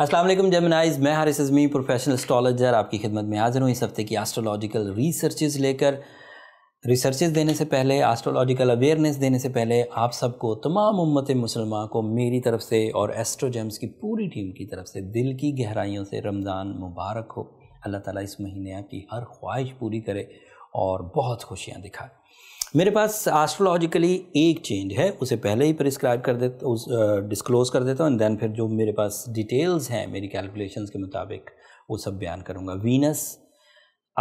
असलम जमनाइज मैं Haris Azmi professional astrologer आपकी खिदमत में हाजिर हूँ इस हफ्ते की एस्ट्रोलॉजिकल रिसर्चेज लेकर रिसर्चेज देने से पहले एस्ट्रोलॉजिकल अवेयरनेस देने से पहले आप सबको तमाम उम्मत मुसलमान को मेरी तरफ से और एस्ट्रोजेम्स की पूरी टीम की तरफ से दिल की गहराइयों से रमज़ान मुबारक हो अल्लाह ताला इस महीने आपकी हर ख्वाहिश पूरी करे और बहुत खुशियाँ दिखाए मेरे पास एस्ट्रोलॉजिकली एक चेंज है उसे पहले ही प्रिस्क्राइब कर देता उस डिस्क्लोज कर देता हूँ एंड देन फिर जो मेरे पास डिटेल्स हैं मेरी कैलकुलेशंस के मुताबिक वो सब बयान करूँगा वीनस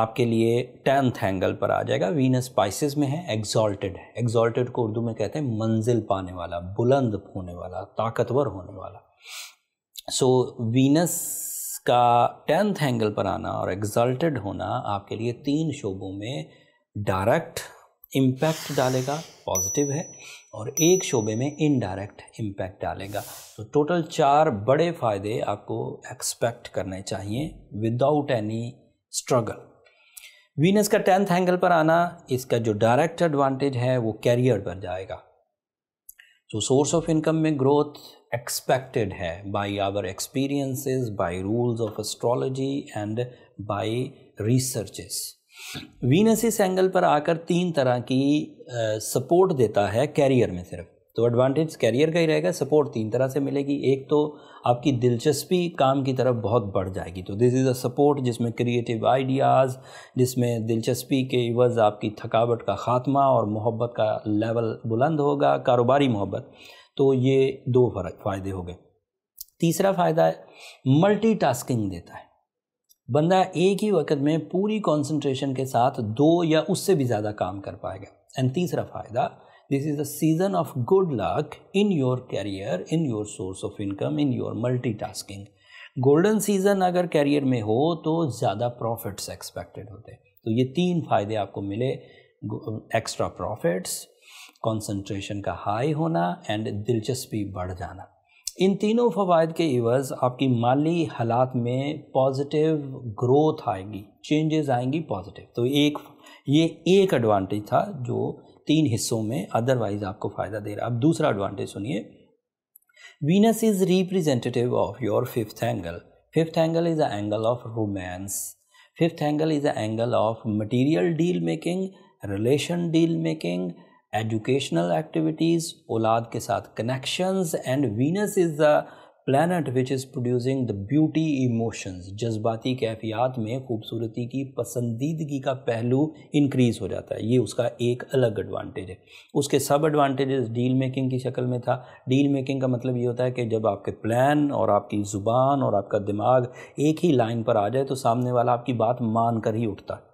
आपके लिए टेंथ एंगल पर आ जाएगा वीनस स्पाइसिस में है एग्जॉल्टेड है एग्जॉल्टेड को उर्दू में कहते हैं मंजिल पाने वाला बुलंद होने वाला ताकतवर होने वाला सो so, वीनस का टेंथ एंगल पर आना और एग्जॉल्टेड होना आपके लिए तीन शोबों में डायरेक्ट इम्पैक्ट डालेगा पॉजिटिव है और एक शोबे में इनडायरेक्ट इम्पैक्ट डालेगा तो टोटल चार बड़े फ़ायदे आपको एक्सपेक्ट करने चाहिए विदाउट एनी स्ट्रगल वीनस का टेंथ एंगल पर आना इसका जो डायरेक्ट एडवांटेज है वो कैरियर पर जाएगा तो सोर्स ऑफ इनकम में ग्रोथ एक्सपेक्टेड है by our experiences by rules of astrology and by researches Venus इस एंगल पर आकर तीन तरह की सपोर्ट देता है कैरियर में सिर्फ तो एडवांटेज कैरियर का ही रहेगा सपोर्ट तीन तरह से मिलेगी एक तो आपकी दिलचस्पी काम की तरफ बहुत बढ़ जाएगी तो दिस इज़ अ सपोर्ट जिसमें क्रिएटिव आइडियाज़ जिसमें दिलचस्पी के इवज़ आपकी थकावट का ख़ात्मा और मोहब्बत का लेवल बुलंद होगा कारोबारी मोहब्बत तो ये दो फर्क फ़ायदे हो गए तीसरा फ़ायदा टास्किंग देता है बंदा एक ही वक्त में पूरी कंसंट्रेशन के साथ दो या उससे भी ज़्यादा काम कर पाएगा एंड तीसरा फ़ायदा this is a season of good luck in your career in your source of income in your tasking golden season अगर कैरियर में हो तो ज़्यादा प्रॉफिट्स एक्सपेक्टेड होते हैं तो ये तीन फ़ायदे आपको मिले एक्स्ट्रा प्रॉफिट्स कंसंट्रेशन का हाई होना एंड दिलचस्पी बढ़ जाना इन तीनों फ़वाद के इवज़ आपकी माली हालात में पॉजिटिव ग्रोथ आएगी चेंजेस आएंगी पॉजिटिव तो एक ये एक एडवांटेज था जो तीन हिस्सों में अदरवाइज आपको फ़ायदा दे रहा है अब दूसरा एडवांटेज सुनिए Venus is representative of your fifth angle fifth angle is a angle of romance fifth angle is a angle of material deal making relation deal making educational activities औलाद के साथ connections, and Venus is the planet which is producing the beauty emotions जज्बाती कैफियात में खूबसूरती की पसंदीदगी का पहलू इंक्रीज हो जाता है ये उसका एक अलग एडवांटेज है उसके सब एडवांटेजेस डील मेकिंग की शक्ल में था डील मेकिंग का मतलब ये होता है कि जब आपके प्लान और आपकी ज़ुबान और आपका दिमाग एक ही लाइन पर आ जाए तो सामने वाला आपकी बात मान कर ही उठता है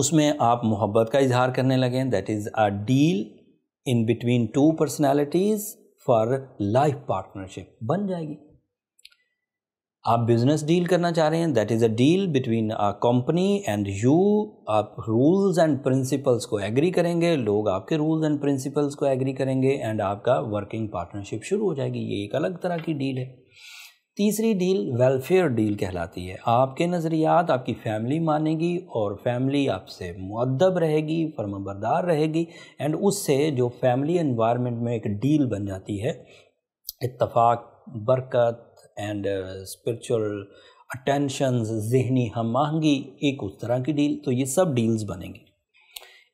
उसमें आप मोहब्बत का इजहार करने लगें that is a deal in between two personalities for life partnership बन जाएगी आप बिजनेस डील करना चाह रहे हैं that is a deal between a company and you आप रूल्स एंड प्रिंसिपल्स को एग्री करेंगे लोग आपके रूल्स एंड प्रिंसिपल्स को एग्री करेंगे एंड आपका वर्किंग पार्टनरशिप शुरू हो जाएगी ये एक अलग तरह की डील है तीसरी डील वेलफेयर डील कहलाती है आपके नज़रियात आपकी फैमिली मानेगी और फैमिली आपसे मुद्दब रहेगी फर्मबरदार रहेगी एंड उससे जो फैमिली इन्वायरमेंट में एक डील बन जाती है इतफाक़ बरकत एंड स्परिचुअल अटेंशन जहनी हम आहंगी एक उस तरह की डील तो ये सब डील्स बनेंगी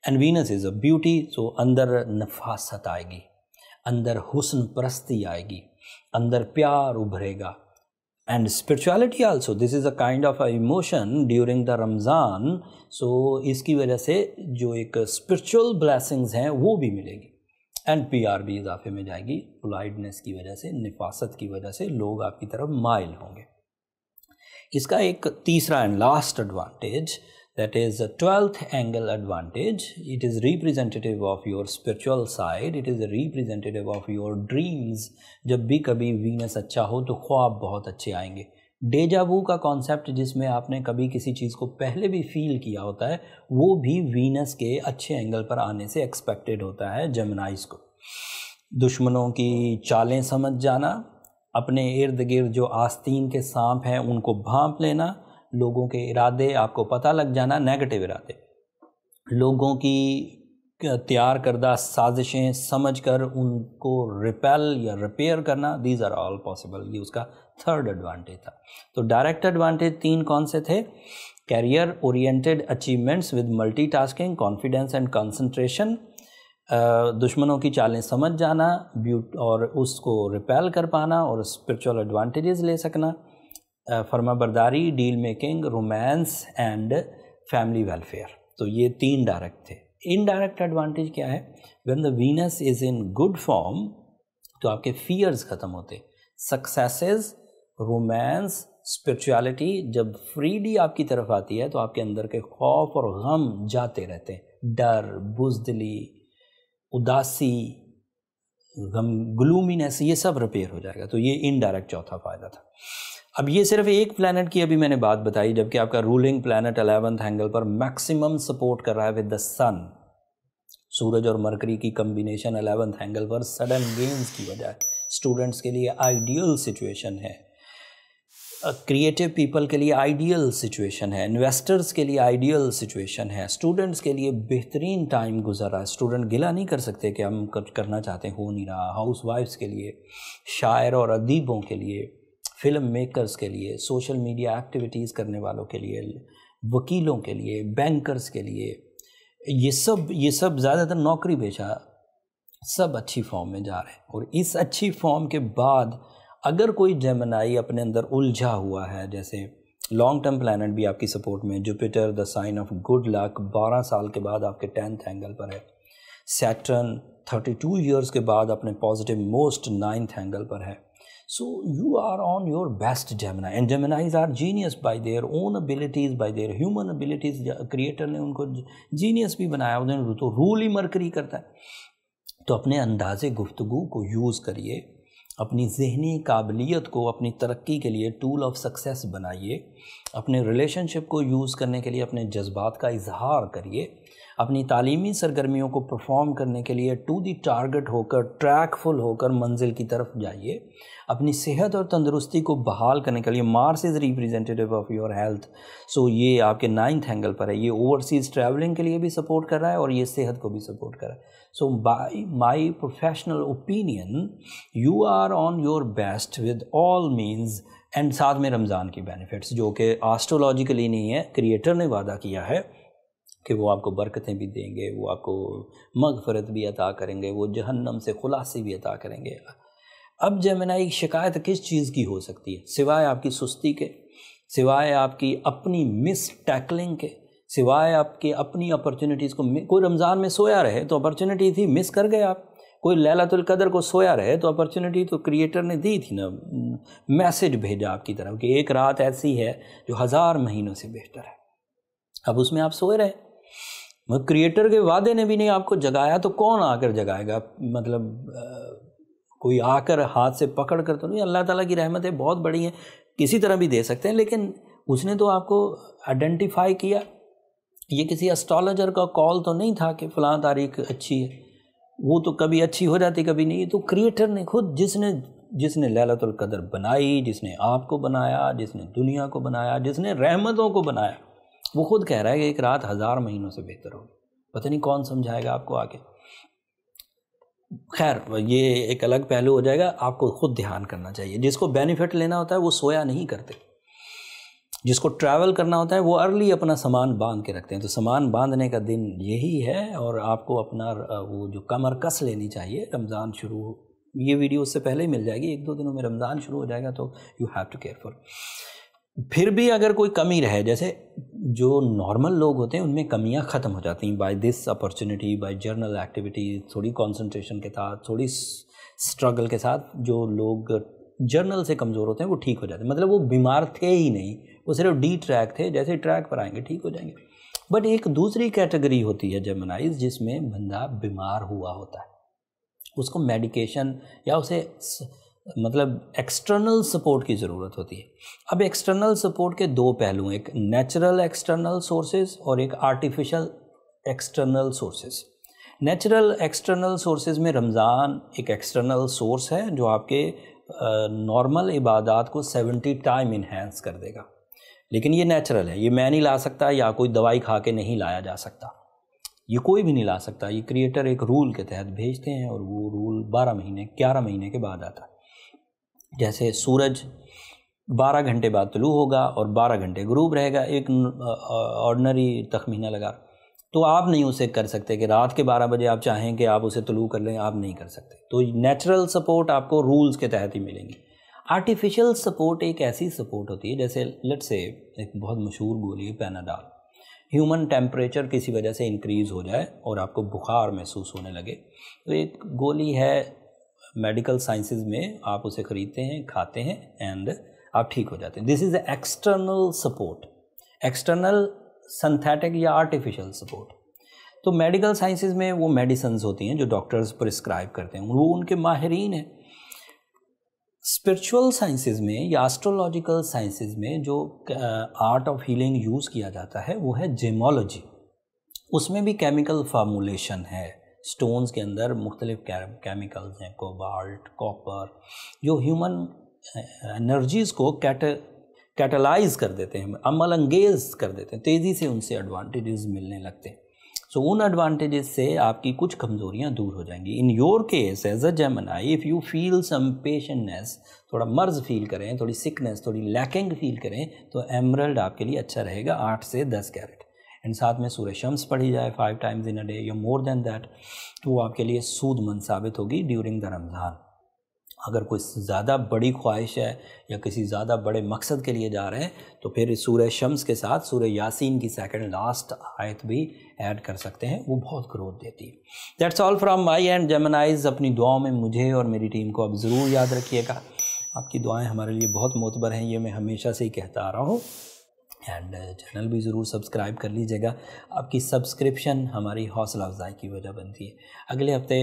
and Venus is a beauty so अंदर नफासत आएगी अंदर हुसन परस्ती आएगी अंदर प्यार उभरेगा and spirituality also this is a kind of a emotion during the ramzan so iski wajah se jo ek spiritual blessings hain wo bhi milegi and P R भी इजाफे में जाएगी पोलाइडनेस की वजह से निफासत की वजह से लोग आपकी तरफ माइल होंगे इसका एक तीसरा and last advantage that is a 12th angle advantage it is representative of your spiritual side it is representative of your dreams जब भी कभी वीनस अच्छा हो तो ख्वाब बहुत अच्छे आएंगे डेजावू का कॉन्सेप्ट जिसमें आपने कभी किसी चीज़ को पहले भी फील किया होता है वो भी वीनस के अच्छे एंगल पर आने से एक्सपेक्टेड होता है जमनाइज को दुश्मनों की चालें समझ जाना अपने इर्द गिर्द जो आस्तीन के सांप हैं उनको भांप लेना लोगों के इरादे आपको पता लग जाना नेगेटिव इरादे लोगों की तैयार करदा साजिशें समझ कर उनको रिपेल या रिपेयर करना दीज आर ऑल पॉसिबल ये उसका थर्ड एडवांटेज था तो डायरेक्ट एडवांटेज तीन कौन से थे career oriented achievements with tasking confidence and concentration दुश्मनों की चालें समझ जाना ब्यूट और उसको रिपेल कर पाना और स्पिरिचुअल एडवांटेजेस ले सकना फर्मा बरदारी deal making romance and family welfare तो ये तीन डायरेक्ट थे इनडायरेक्ट एडवांटेज क्या है when the Venus is in good form तो आपके फियर्स ख़त्म होते सक्सेसेस रोमांस स्पिरिचुअलिटी जब फ्रीडी आपकी तरफ आती है तो आपके अंदर के खौफ और गम जाते रहते हैं डर बुजदली उदासी गम ग्लूमीनेस ये सब रिपेयर हो जाएगा तो ये इनडायरेक्ट चौथा फ़ायदा था अब ये सिर्फ एक प्लानट की अभी मैंने बात बताई जबकि आपका रूलिंग प्लानट अलेवंथ एंगल पर मैक्सिमम सपोर्ट कर रहा है विद द सन सूरज और मरकरी की कम्बिनेशन अलेवंथ एंगल पर सडन गेंस की वजह स्टूडेंट्स के लिए आइडियल सिचुएशन है क्रिएटिव पीपल के लिए आइडियल सिचुएशन है इन्वेस्टर्स के लिए आइडियल सिचुएशन है स्टूडेंट्स के लिए बेहतरीन टाइम गुजर रहा है स्टूडेंट गिला नहीं कर सकते कि हम कुछ करना चाहते हो नहीं रहा हाउस वाइफ्स के लिए शायर और अदीबों के लिए फिल्म मेकर्स के लिए सोशल मीडिया एक्टिविटीज़ करने वालों के लिए वकीलों के लिए बैंकर्स के लिए ये सब ये सब ज़्यादातर नौकरी पेशा सब अच्छी फॉर्म में जा रहे हैं और इस अच्छी फॉर्म के बाद अगर कोई जमनाई अपने अंदर उलझा हुआ है जैसे लॉन्ग टर्म प्लानट भी आपकी सपोर्ट में Jupiter the sign of good luck 12 साल के बाद आपके टेंथ एंगल पर है सैटर्न 32 इयर्स के बाद अपने पॉजिटिव मोस्ट नाइन्थ एंगल पर है So you are on your best Gemini. And Geminis are genius by their own abilities, by their human abilities. Creator ने उनको जीनियस भी बनाया उन्होंने तो रूल ही मरकरी करता है तो अपने अंदाजे गुफ्तगु को यूज़ करिए अपनी जहनी काबिलियत को अपनी तरक्की के लिए टूल ऑफ सक्सेस बनाइए अपने रिलेशनशिप को यूज़ करने के लिए अपने जज्बात का इजहार करिए अपनी तालीमी सरगर्मियों को परफॉर्म करने के लिए टू दी टारगेट होकर ट्रैक फुल होकर मंजिल की तरफ जाइए अपनी सेहत और तंदुरुस्ती को बहाल करने के लिए Mars is representative of your health so ये आपके नाइन्थ एंगल पर है ये ओवरसीज़ ट्रैवलिंग के लिए भी सपोर्ट कर रहा है और ये सेहत को भी सपोर्ट कर रहा है so by my professional opinion you are on your best with all means and साथ में रमज़ान की बेनिफिट्स जो कि आस्ट्रोलॉजिकली नहीं है क्रिएटर ने वादा किया है कि वो आपको बरकतें भी देंगे वो आपको मगफरत भी अता करेंगे वो जहन्नम से खुलासे भी अता करेंगे अब जमनाई शिकायत किस चीज़ की हो सकती है सिवाय आपकी सुस्ती के सिवाय आपकी अपनी मिस टैकलिंग के सिवाय आपकी अपनी अपॉर्चुनिटीज़ को कोई रमज़ान में सोया रहे तो अपॉर्चुनिटी थी मिस कर गए आप कोई लैलातुल कदर को सोया रहे तो अपॉर्चुनिटी तो क्रिएटर ने दी थी ना मैसेज भेजा आपकी तरफ कि एक रात ऐसी है जो हज़ार महीनों से बेहतर है अब उसमें आप सोए रहे मगर क्रिएटर के वादे ने भी नहीं आपको जगाया तो कौन आकर जगाएगा मतलब आ, कोई आकर हाथ से पकड़ कर तो नहीं अल्लाह ताला की रहमतें बहुत बड़ी हैं किसी तरह भी दे सकते हैं लेकिन उसने तो आपको आइडेंटिफाई किया ये किसी एस्ट्रोलॉजर का कॉल तो नहीं था कि फ़लाँ तारीख अच्छी है वो तो कभी अच्छी हो जाती कभी नहीं तो क्रिएटर ने खुद जिसने जिसने कदर बनाई जिसने आपको बनाया जिसने दुनिया को बनाया जिसने रहमतों को बनाया वो खुद कह रहा है कि एक रात हज़ार महीनों से बेहतर होगी पता नहीं कौन समझाएगा आपको आगे खैर ये एक अलग पहलू हो जाएगा आपको खुद ध्यान करना चाहिए जिसको बेनिफिट लेना होता है वो सोया नहीं करते जिसको ट्रैवल करना होता है वो अर्ली अपना सामान बांध के रखते हैं तो सामान बांधने का दिन यही है और आपको अपना वो जो कमर कस लेनी चाहिए रमज़ान शुरू ये वीडियो उससे पहले ही मिल जाएगी एक दो दिनों में रमज़ान शुरू हो जाएगा तो you have to care for फिर भी अगर कोई कमी रहे जैसे जो नॉर्मल लोग होते हैं उनमें कमियां ख़त्म हो जाती हैं by this opportunity by general activity थोड़ी कंसंट्रेशन के साथ थोड़ी स्ट्रगल के साथ जो लोग जर्नल से कमज़ोर होते हैं वो ठीक हो जाते हैं मतलब वो बीमार थे ही नहीं वो सिर्फ डी ट्रैक थे जैसे ट्रैक पर आएंगे ठीक हो जाएंगे बट एक दूसरी कैटेगरी होती है जर्मनाइज जिसमें बंदा बीमार हुआ होता है उसको मेडिकेशन या उसे मतलब एक्सटर्नल सपोर्ट की ज़रूरत होती है अब एक्सटर्नल सपोर्ट के दो पहलू हैं एक नेचुरल एक्सटर्नल सोर्सेज और एक artificial external sources natural external sources में रमज़ान एक एक्सटर्नल सोर्स है जो आपके नॉर्मल इबादत को 70 टाइम इन्हेंस कर देगा लेकिन ये नेचुरल है ये मैं नहीं ला सकता या कोई दवाई खा के नहीं लाया जा सकता ये कोई भी नहीं ला सकता ये क्रिएटर एक रूल के तहत भेजते हैं और वो रूल 12 महीने 11 महीने के बाद आता है जैसे सूरज 12 घंटे बाद तुलू होगा और 12 घंटे ग्रूब रहेगा एक ऑर्डनरी तखमीना लगा तो आप नहीं उसे कर सकते कि रात के 12 बजे आप चाहें कि आप उसे तुलू कर लें आप नहीं कर सकते तो नेचुरल सपोर्ट आपको रूल्स के तहत ही मिलेंगी आर्टिफिशियल सपोर्ट एक ऐसी सपोर्ट होती है जैसे लट से एक बहुत मशहूर गोली है पैनाडाल ह्यूमन टेम्परेचर किसी वजह से इंक्रीज़ हो जाए और आपको बुखार महसूस होने लगे तो एक गोली है मेडिकल साइंसेज में आप उसे खरीदते हैं खाते हैं एंड आप ठीक हो जाते हैं this is external support external synthetic या आर्टिफिशियल सपोर्ट तो मेडिकल साइंसेज में वो मेडिसन होती हैं जो डॉक्टर्स प्रिस्क्राइब करते हैं वो उनके माहरीन हैं स्पिरिचुअल साइंसेज में या एस्ट्रोलॉजिकल साइंसेज में जो आर्ट ऑफ हीलिंग यूज़ किया जाता है वो है जेमोलॉजी उसमें भी केमिकल फार्मूलेशन है स्टोन्स के अंदर मुख्तलिफ केमिकल्स हैं कोबाल्ट कॉपर जो ह्यूमन एनर्जीज़ को कैट कैटलाइज कर देते हैं अमल अंगेज कर देते हैं तेज़ी से उनसे एडवांटेजेस मिलने लगते हैं सो so, उन एडवांटेजेस से आपकी कुछ कमज़ोरियाँ दूर हो जाएंगी in your case as a Gemini if you feel some patientness थोड़ा मर्ज फील करें थोड़ी सिकनेस थोड़ी लैकिंग फील करें तो एमरल्ड आपके लिए अच्छा रहेगा आठ से दस कैरेट एंड साथ में सूर्य शम्स पढ़ी जाए five times in a day या मोर देन दैट तो वो आपके लिए सूदमंद साबित होगी ड्यूरिंग द रमज़ान अगर कोई ज़्यादा बड़ी ख्वाहिश है या किसी ज़्यादा बड़े मकसद के लिए जा रहे हैं तो फिर सूर्य शम्स के साथ सूर्य यासीन की सेकंड लास्ट आयत भी ऐड कर सकते हैं वो बहुत ग्रोथ देती है that's all from my end Geminis अपनी दुआओं में मुझे और मेरी टीम को आप ज़रूर याद रखिएगा आपकी दुआएं हमारे लिए बहुत मोतबर हैं ये मैं हमेशा से ही कहता आ रहा हूँ एंड चैनल uh, भी ज़रूर सब्सक्राइब कर लीजिएगा आपकी सब्सक्रिप्शन हमारी हौसला अफजाई की वजह बनती है अगले हफ्ते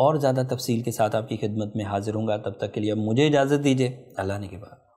और ज़्यादा तफसील के साथ आपकी खिदमत में हाज़िर हूँगा तब तक के लिए अब मुझे इजाज़त दीजिए अल्लाह ने के बाद